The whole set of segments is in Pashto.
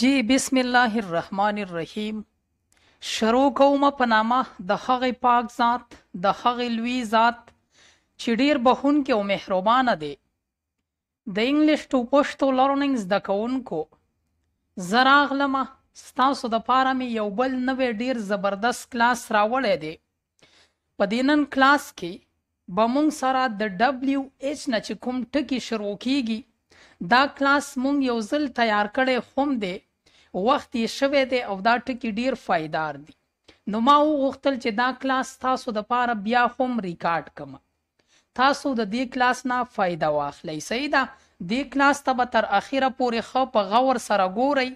جی بسم الله الرحمن الرحیم شروع کوم په نامه د هغې پاک ذات د هغې لوی ذات چې ډیر بخونکې او مهربانه دی د انګلیش ټو پښتو لرننګ زده کوونکو زه راغلمه ستاسو دپاره مې یو بل نوی ډیر زبردست کلاس راوړی دی په دې نن کلاس کې به مونږ سره د ډبلیو ایچ نه چې کوم ټکي شروع کیږي دا کلاس مونږ یو ځل تیار کړی هم دی وخت یې شوی دی او دا ټکي ډیر فایدار دي نو ما وغوښتل چې دا کلاس تاسو د پاره بیا هم ریکارډ کم تاسو د دې کلاس نه فایده واخلئ صحیح ده دې کلاس ته به تر اخیره پورې ښه په غور سره ګورئ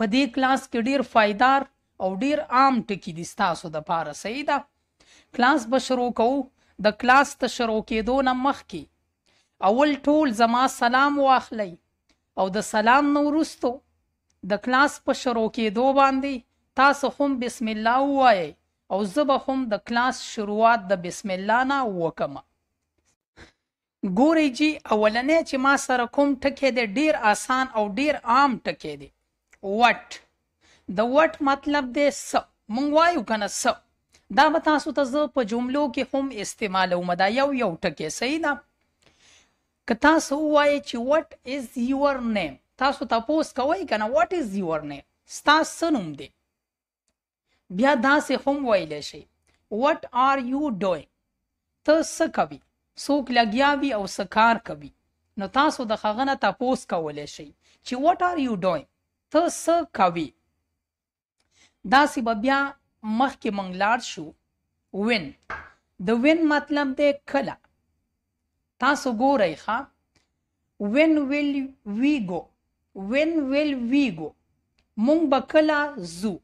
په دې کلاس کې ډیر فایدار او ډیر عام ټکي دي تاسو د پاره صحیح ده کلاس به شروع کوو د کلاس ته شروع کېدو نه مخکې اول ټول زما سلام واخلئ او د سلام نو وروستو د کلاس په شروع کېدو باندې تاسو هم بسم الله ووایئ او زه به هم د کلاس شروعات د بسم الله نه وکم ګورئ جی اولنې چې ما سره کوم ټکی دی ډیر آسان او ډیر عام ټکی دی وټ د وټ مطلب دی س مونږ وایو کنه س دا به تاسو ته زه په جملو کې هم استعمالوم دا یو یو ټکی صحیح ده که تاسو وایي چې what is your name تاسو تاسو کوي کنه what is your name ستاسو نوم دی بیا دا سه هم ویل شي what are you doing ته څه کوي څوک لګیاوي او څه کار کوي نو تاسو د خغنه تاسو کولای شي چې what are you doing ته څه کوي دا سی بیا مخکې منګلار شو when د when مطلب دی کله تاسو ګورئ ښا when will we go when will we go مونږ به کله ځو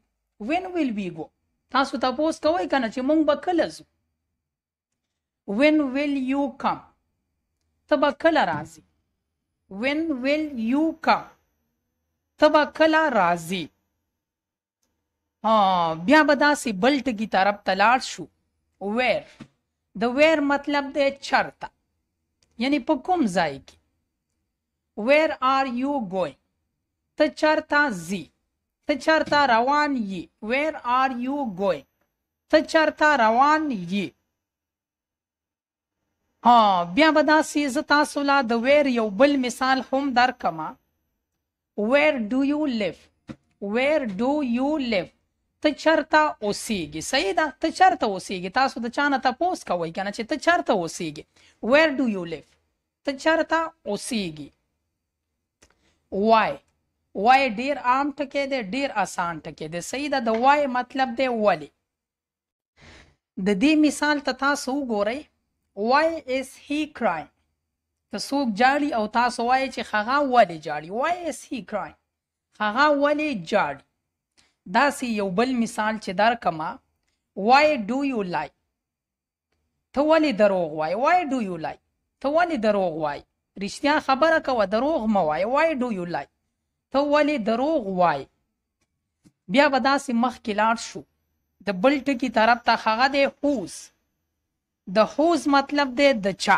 when will we go تاسو تاسو کوئ کنه چې مونږ به کله ځو when will you come ته به کله راځي when will you come ته به کله راځي بیا به داسې بل ټکي طرف ته لاړ شو ویر د ویر مطلب دی چرته یعنی په کوم ځای کې ویر آر یو ګوینګ ته چرته ځي ته چرته روان یې ویر آر یو ګوینګ ته چرته روان یې ها بیا به دا سیز تاسو لا د ویر یو بل مثال هم درکما ویر ډو یو لیو ویر ډو یو لیو ته چرته اوسېږي صحیح ده ته چرته اوسېږي تاسو د چانه تاسو کوئ کنه چې ته چرته اوسېږي وير ډو یو لیو ته چرته اوسېږي وای وای ډیر عام ټکی دی ډیر اسان ټکی دی صحیح ده د وای مطلب دی ولی د دې مثال ته تاسو وګورئ why is he crying ته څوک جاړي او تاسو وایئ چې هغه ولې جاړي why is he crying هغه ولې جاړي دا سی یو بل مثال چې در کما why do you lie ته ولې دروغ وای why do you lie ته ولې دروغ وای رښتیا خبره کوه دروغ مه وای why do you lie ته ولې دروغ وای بیا به داسې مخکې لاړ شو د بل ټکی طرف ته هغه دی هوز د هوز مطلب دی د چا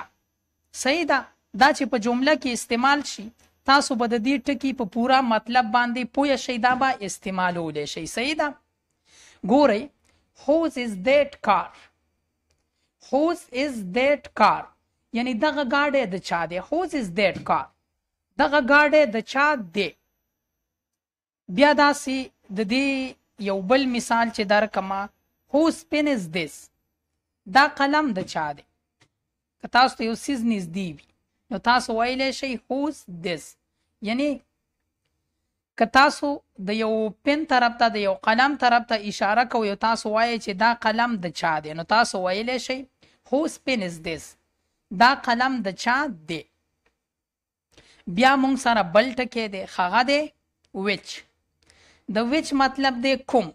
صحیح ده دا چې په جمله کې استعمال شي تاسو به د دې ټکی په پورا مطلب باندې پوه شئ دا به استعمالولی شئ صحیح ده ګورئ هوز از دیټ کار هوز از دیټ کار یعنی دغه ګاډی د چا دی هوز از دیټ کار دغه ګاډی د چا دی بیا داسې د دې یو بل مثال چې در کما هوز پین از دیس دا قلم د چا دی که تاسو ته یو سیز نږدې وي نو تاسو ویلی شئ هوز دس یعنی که تاسو د یو پن طرف ته د یو قلم طرف ته اشاره کوئ او تاسو وایئ چې دا قلم د چا دی نو تاسو ویلی شئ هوز پن از دس دا قلم د چا دی بیا مونږ سره بل ټکی دی هغه دی وچ د وچ مطلب دی کوم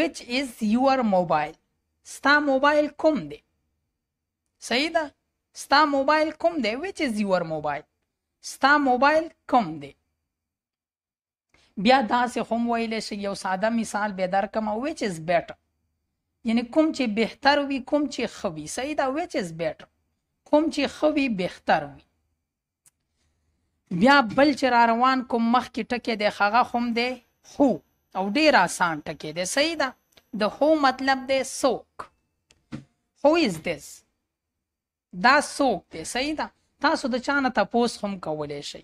وچ از یور موبایل ستا موبایل کوم دی صحیح ده ستا موبایل کوم دی ویچ از یور موبایل ستا موبایل کوم دی بیا داسې هم ویلی شي یو ساده مثال به درکم ویچ از بیټر یعنی کوم چې بهتر وي کوم چې ښه وي صحیح ده ویچ از بیټر کوم چې ښه وي بهتر وي بیا بل چې را روان کوم مخکې ټکی دی هغه هم دی هو او ډېر اسان ټکی دی صحیح ده د هو مطلب دی څوک هو از دس دا څوک دی صحیح ده تاسو د چا نه تپوس هم کولی شئ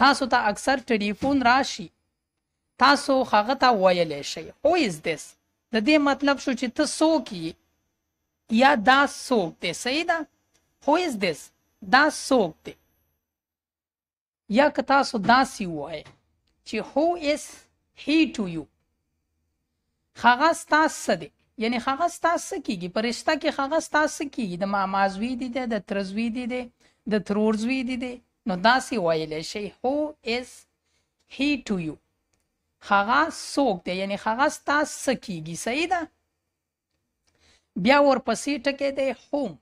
تاسو ته اکثر ټلیفون راشي تاسو هغه ته ویلی شئ هو از دس د دې مطلب شو چې ته څوک یې یا دا څوک دی صحیح ده هو از دس دا څوک دی یا که تاسو داسې ووایئ چې هو از هی ټو یو هغه ستا څه دی یعنی هغه ستاسو کیږي پرشتہ کې هغه ستاسو کیږي د مامازوی دي د ترزوی دي د ترورزوی دي نو داسې ویل شي هو از هی ټو یو هغه څوک دی یعنی هغه ستاسو کیږي صحیح ده بیا ورپسې ټکې دی هوم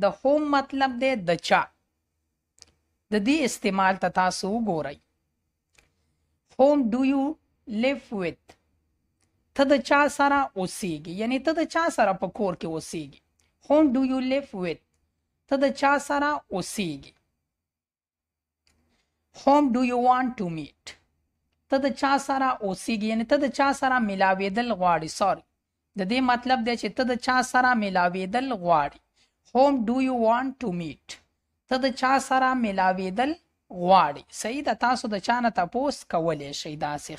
د هوم مطلب دی د چا د دې استعمال ته تاسو وګورئ هوم ډو یو live with ته د چا سره اوسېږي یعنی ته د چا سره په کور کې اوسېږي هوم ډو یو لیف ویت ته د چا سره اوسېږي هوم ډو یو وانټ ټو میټ ته د چا سره اوسېږي یعنی ته د چا سره ملاوېدل غواړي سوري د دې مطلب دی چې ته د چا سره ملاوېدل غواړي هوم ډو یو وانټ ټو میټ ته د چا سره ملاوېدل غواړي صحیح د تاسو د چا نه تاسو کولای شئ دا څه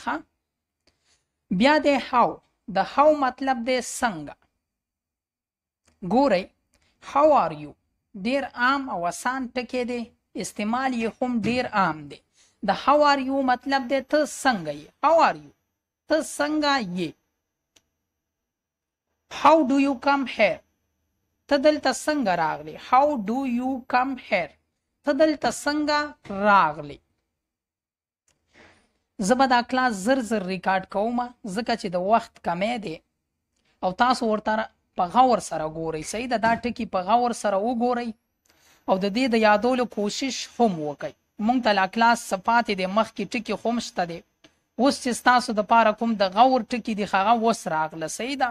بیا د هاو د هاو مطلب د څنګه ګورئ هاو آر یو ډیر عام او اسان ټکی دی استعمال یې هم ډیر عام دی د هاو آر یو مطلب د ته څنګه یې هاو آر یو ته څنګه یې هاو ډو یو کم هیر ته دلته څنګه راغلی هاو ډو یو کم هیر ته دلته څنګه راغلی زه به دا کلاس زر زر ریکارډ کوم ځکه چې د وخت کمی دی او تاسو ورته په غور سره ګورئ صحیح ده دا ټکي په غور سره وګورئ او د دې د یادولو کوشش هم وکړئ مونږ ته لا کلاس صفات د مخ کې ټکي هم شته دی اوس چې تاسو د پاره کوم د غور ټکي دی هغه وس راغله صحیح ده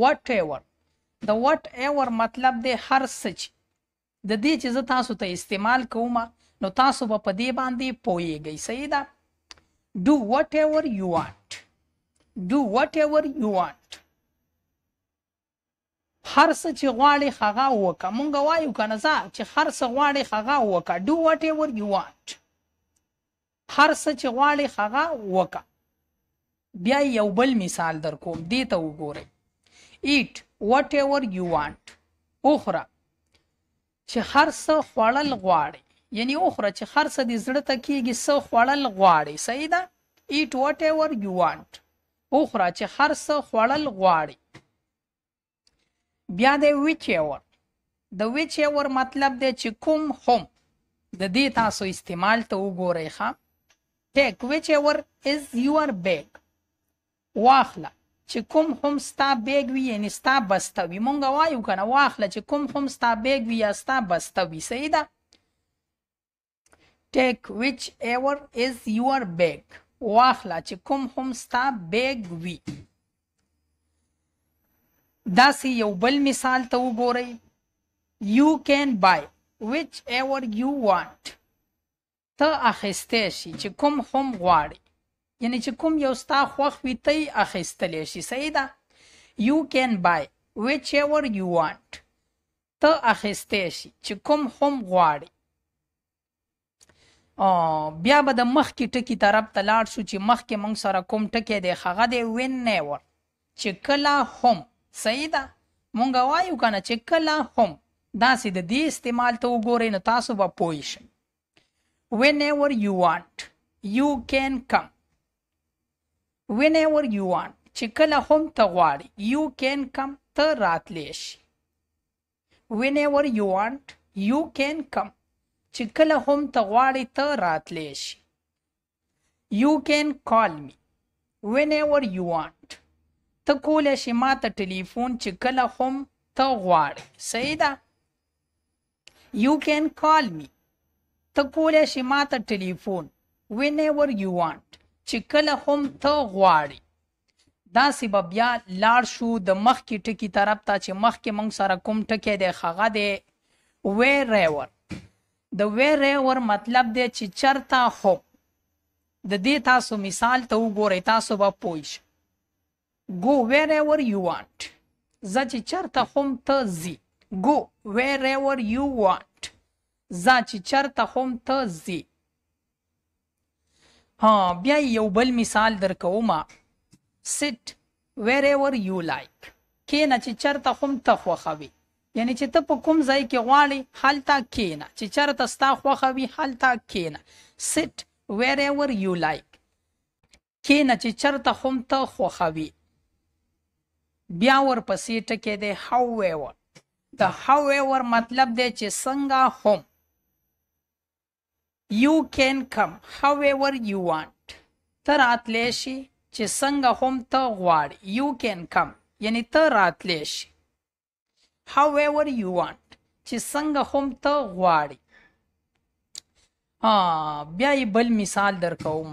وات ایور د وات ایور مطلب دی هر څه د دې چې زه تاسو ته استعمال کوم نو تاسو به په دې باندې پوهیږئ صحیح ده do whatever you want do whatever you want هر څه چې غواړي هغه وکړه مونږ وایو کنه ځا چې هر څه غواړي هغه وکړه do whatever you want هر څه چې غواړي هغه وکړه بیا یو بل مثال درکوم دې ته وګورئ eat whatever you want اخرى چې هر څه خوړل غواړي یعنی اخره چې خرڅه دې زړه ته کیږي څه خوړل غواړي صحیح ده ایټ واټ ایور یو وانټ اخره چې خرڅه خوړل غواړي بیا دې ویچ ایور د ویچ ایور مطلب دی چې کوم هم د دې تاسو استعمال ته وګورئ ښه ټیک ویچ ایور از یور بیگ واخله چې کوم هم ستا بیگ وي یعنی ستا بسته وي مونږ وایو که نه واخله چې کوم هم ستا بیگ وي یا ستا بسته وي صحیح ده take which ever is your bag واخله چې کوم هم ستا بیگ وی داسې یو بل مثال ته وګورئ you can buy which ever you want ته اخیسته شي چې کوم هم غواړي یعنی چې کوم یو ستا خوښ وي ته اخیستلی شي صحیح ده you can buy which ever you want ته اخیسته شي چې کوم هم غواړي بیا به د مخکې ټکی طرف ته لاړ شو چې مخکې موږ سره کوم ټکی دی هغه دی وین نیور چې کله هم صحیح ده مونږ وایو که نه چې کله هم داسې د دې استعمال ته وګورئ نو تاسو به پوه شئ وین ایور یو وانټ یو کین کم وین ایور یو وانټ چې کله هم ته غواړې یو کین کم ته راتلی شي وین ایور یو وانټ یو کین کم چې کله هم ته غواړې ته راتلی شي یو کین کال می وین ایور یو وانټ ته کولی شي ما ته ټلیفون چې کله هم ته غواړې صحیح ده یو کین کال می ته کولی شي ما ته ټلیفون وین ایور یو وانټ چې کله هم ته غواړې داسې به بیا لاړ شو د مخکې ټکي طرف ته چې مخکې موږ سره کوم ټکی دی هغه دی ویر ایور د ویر ور مطلب دی چې چرته هو د دې تاسو مثال ته وګورئ تاسو به پوه شئ go wherever you want زه چې چرته هم ته ځي go wherever you want زه چې چرته هم ته ځي ها بیا یو بل مثال درکوم sit wherever you like کینه چې چرته هم ته خوښوي یعنی چې ته په کوم ځای کې غواړې هلته کېنه چې چېرته ستا خوښه وي هلته کېنه سټ ویر ایور یو لایک کېنه چې چېرته خو هم ته خوښه وي بیا ورپسې ټکې دی هاو ایور د هاو ایور مطلب دی چې څنګه هم یو کین کم هاو ایور یو وانټ ته راتلی شي چې څنګه هم ته غواړې یو کین کم یعنی ته راتلی شي however you want چې څنګه هم ته غواړې ها بیا یې بل مثال درکوم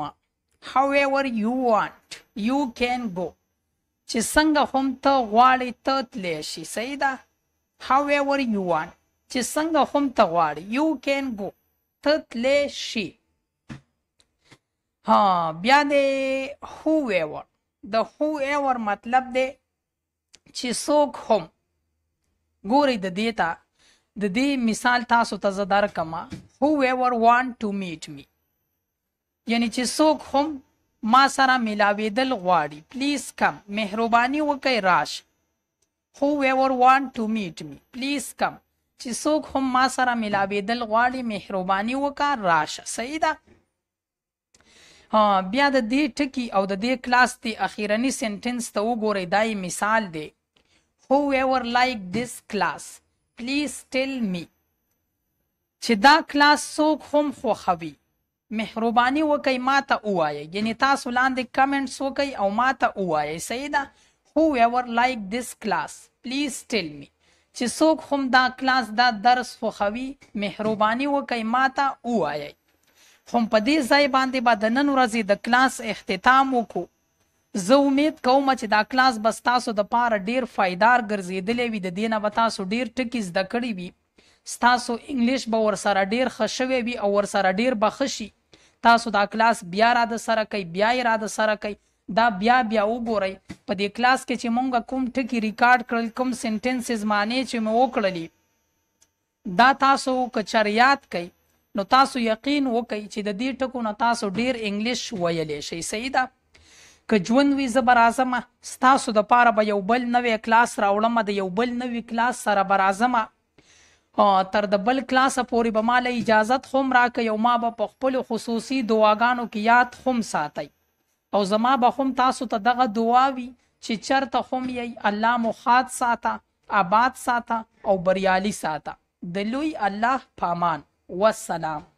however you want you can go چې څنګه هم ته غواړې ته تللی شي صحیح ده however you want چې څنګه هم ته غواړې you can go ته تللی شي ها بیا دې whoever د whoever مطلب دی چې څوک هم ګوري د دې ته د دې مثال تاسو ته زدار کما هو ایور وانټ ټو میټ می یعنی چې څوک هم ما سره ملاویدل غواړي پلیز کم مهرباني وکړئ راش هو ایور وانټ ټو میټ می پلیز کم چې څوک هم ما سره ملاویدل غواړي مهرباني وکړه راش صحیح ده بیا د دې ټکی او د دې کلاس دی اخیرنی سنټنس ته وګورئ دای مثال دی whoever like this class please tell me چې دا کلاس څوک هم خوښوي مهرباني وکي ما ته ووایه یعنی تاسو لاندې کمنټس وکي او ما ته ووایه صحیح ده whoever like this class please tell me چې څوک هم دا کلاس دا درس خوښوي مهرباني وکي ما ته ووایه هم په دې ځای باندې به با د نن ورځې د کلاس اختتام وکړو زه امید کوم چې دا کلاس بس تاسو د پاره ډیر فائدار ګرځیدلې وي د دینه به تاسو ډیر ټکی زده کړی وي تاسو انګلیش به ور سره ډیر خښوي وي او ور سره ډیر بخشي تاسو دا کلاس بیا را د سره کوي بیا را د سره کوي دا بیا بیا وګورئ په دې کلاس کې چې مونږ کوم ټکی ریکارډ کړل کوم سنټنسز معنی چې مو وکړلې دا تاسو کچریات کوي نو تاسو یقین وکړئ چې د دې ټکو نه تاسو ډیر انګلیش ویلې شي صحیح ده که ژوند وي زه به راځمه ستاسو دپاره به یو بل نوی کلاس راوړمه د یو بل نوي کلاس سره به راځمه تر د بل کلاسه پورې به ما له اجازت هم راکوي او ما به په خپلو خصوصي دعاګانو کې یاد هم ساتئ او زما به هم تاسو ته دغه دعاوي چې چرته هم یې الله مو خاد ساته آباد ساته او بریالي ساته د لوی الله پامان والسلام